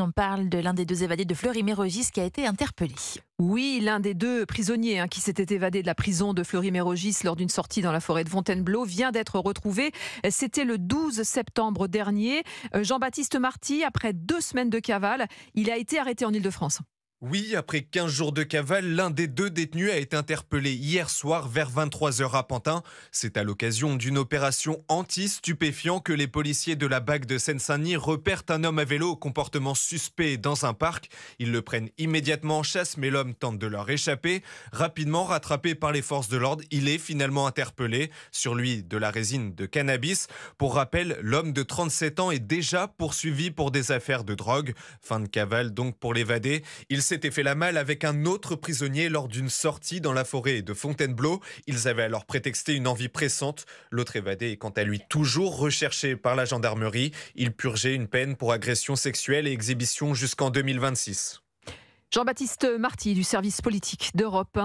On parle de l'un des deux évadés de Fleury-Mérogis qui a été interpellé. Oui, l'un des deux prisonniers hein, qui s'était évadé de la prison de Fleury-Mérogis lors d'une sortie dans la forêt de Fontainebleau vient d'être retrouvé. C'était le 12 septembre dernier. Euh, Jean-Baptiste Marty, après deux semaines de cavale, il a été arrêté en Ile-de-France. Oui, après 15 jours de cavale, l'un des deux détenus a été interpellé hier soir vers 23h à Pantin. C'est à l'occasion d'une opération anti-stupéfiant que les policiers de la BAC de Seine-Saint-Denis repèrent un homme à vélo au comportement suspect dans un parc. Ils le prennent immédiatement en chasse, mais l'homme tente de leur échapper. Rapidement rattrapé par les forces de l'ordre, il est finalement interpellé. Sur lui, de la résine de cannabis. Pour rappel, l'homme de 37 ans est déjà poursuivi pour des affaires de drogue. Fin de cavale donc pour l'évader s'était fait la malle avec un autre prisonnier lors d'une sortie dans la forêt de Fontainebleau. Ils avaient alors prétexté une envie pressante. L'autre évadé est quant à lui toujours recherché par la gendarmerie. Il purgeait une peine pour agression sexuelle et exhibition jusqu'en 2026. Jean-Baptiste Marty du service politique d'Europe